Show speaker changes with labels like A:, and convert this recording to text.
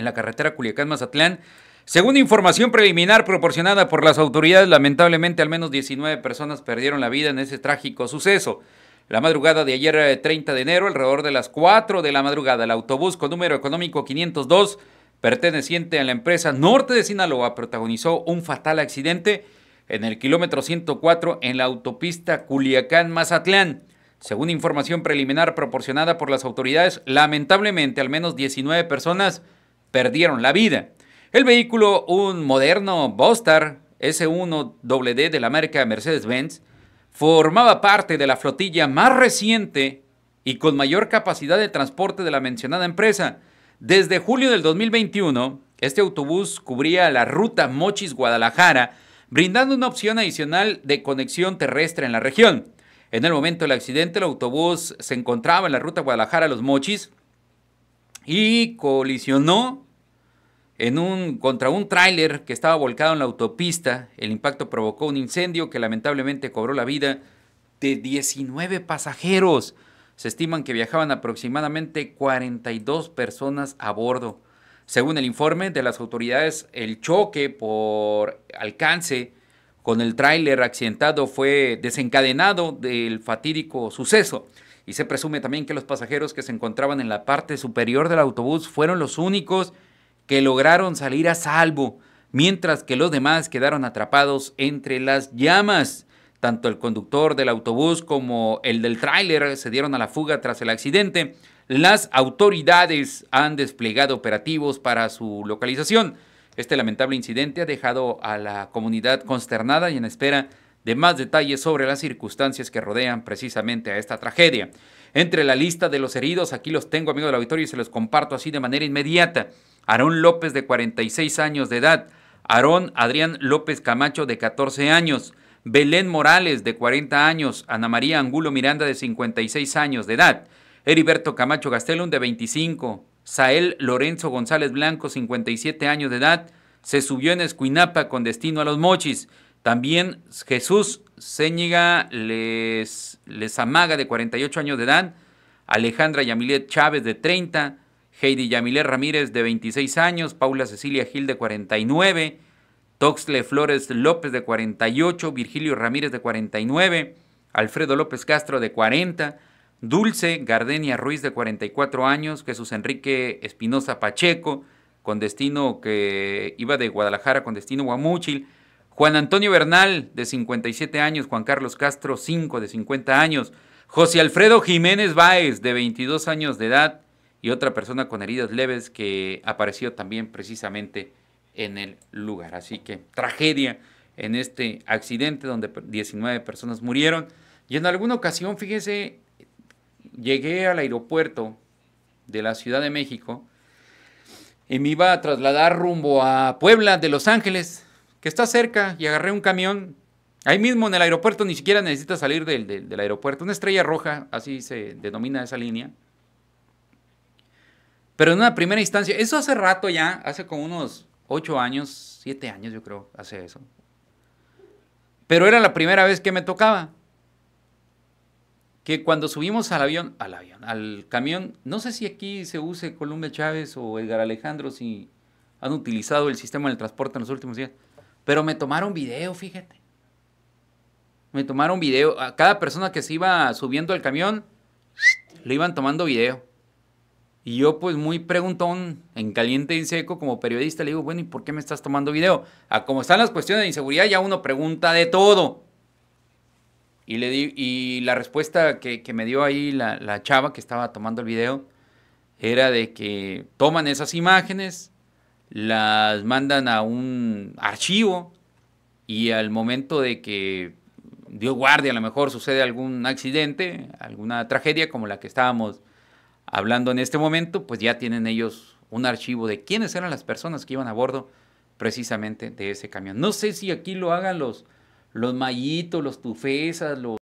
A: en la carretera Culiacán-Mazatlán. Según información preliminar proporcionada por las autoridades, lamentablemente al menos 19 personas perdieron la vida en ese trágico suceso. La madrugada de ayer 30 eh, de enero, alrededor de las 4 de la madrugada, el autobús con número económico 502, perteneciente a la empresa Norte de Sinaloa, protagonizó un fatal accidente en el kilómetro 104 en la autopista Culiacán-Mazatlán. Según información preliminar proporcionada por las autoridades, lamentablemente al menos 19 personas perdieron la vida. El vehículo, un moderno Bostar S1WD de la marca Mercedes-Benz, formaba parte de la flotilla más reciente y con mayor capacidad de transporte de la mencionada empresa. Desde julio del 2021, este autobús cubría la ruta Mochis-Guadalajara, brindando una opción adicional de conexión terrestre en la región. En el momento del accidente, el autobús se encontraba en la ruta Guadalajara-Los Mochis, y colisionó en un, contra un tráiler que estaba volcado en la autopista. El impacto provocó un incendio que lamentablemente cobró la vida de 19 pasajeros. Se estiman que viajaban aproximadamente 42 personas a bordo. Según el informe de las autoridades, el choque por alcance con el tráiler accidentado fue desencadenado del fatídico suceso. Y se presume también que los pasajeros que se encontraban en la parte superior del autobús fueron los únicos que lograron salir a salvo, mientras que los demás quedaron atrapados entre las llamas. Tanto el conductor del autobús como el del tráiler se dieron a la fuga tras el accidente. Las autoridades han desplegado operativos para su localización. Este lamentable incidente ha dejado a la comunidad consternada y en espera de más detalles sobre las circunstancias que rodean precisamente a esta tragedia. Entre la lista de los heridos, aquí los tengo, amigos del auditorio, y se los comparto así de manera inmediata. Aarón López, de 46 años de edad. Aarón Adrián López Camacho, de 14 años. Belén Morales, de 40 años. Ana María Angulo Miranda, de 56 años de edad. Heriberto Camacho Gastelum, de 25. Sael Lorenzo González Blanco, 57 años de edad. Se subió en Escuinapa con destino a los mochis. También Jesús Zéñiga les, amaga de 48 años de edad, Alejandra Yamilet Chávez de 30, Heidi Yamilet Ramírez de 26 años, Paula Cecilia Gil de 49, Toxle Flores López de 48, Virgilio Ramírez de 49, Alfredo López Castro de 40, Dulce Gardenia Ruiz de 44 años, Jesús Enrique Espinosa Pacheco, con destino que iba de Guadalajara con destino Guamúchil, Juan Antonio Bernal, de 57 años, Juan Carlos Castro, 5 de 50 años, José Alfredo Jiménez Báez, de 22 años de edad, y otra persona con heridas leves que apareció también precisamente en el lugar. Así que tragedia en este accidente donde 19 personas murieron. Y en alguna ocasión, fíjese, llegué al aeropuerto de la Ciudad de México y me iba a trasladar rumbo a Puebla de Los Ángeles que está cerca y agarré un camión. Ahí mismo en el aeropuerto ni siquiera necesita salir del, aeropuerto. Una estrella roja, así se denomina esa línea. Pero en una primera instancia, eso hace rato ya, hace como unos ocho años, siete años yo creo, hace eso. Pero era la primera vez que me tocaba. Que cuando subimos al avión, al avión, al camión, no sé si aquí se use Columbia Chávez o Edgar Alejandro, si han utilizado el sistema de transporte en los últimos días. Pero me tomaron video, fíjate. Me tomaron video. A cada persona que se iba subiendo al camión, le iban tomando video. Y yo, pues muy preguntón, en caliente y seco, como periodista, le digo, bueno, ¿y por qué me estás tomando video? A como están las cuestiones de inseguridad, ya uno pregunta de todo. Y, le y la respuesta que, me dio ahí la, la chava que estaba tomando el video era de que toman esas imágenes, las mandan a un archivo y al momento de que Dios guarde, a lo mejor sucede algún accidente, alguna tragedia como la que estábamos hablando en este momento, pues ya tienen ellos un archivo de quiénes eran las personas que iban a bordo precisamente de ese camión. No sé si aquí lo hagan los, los mayitos, los tufesas, los...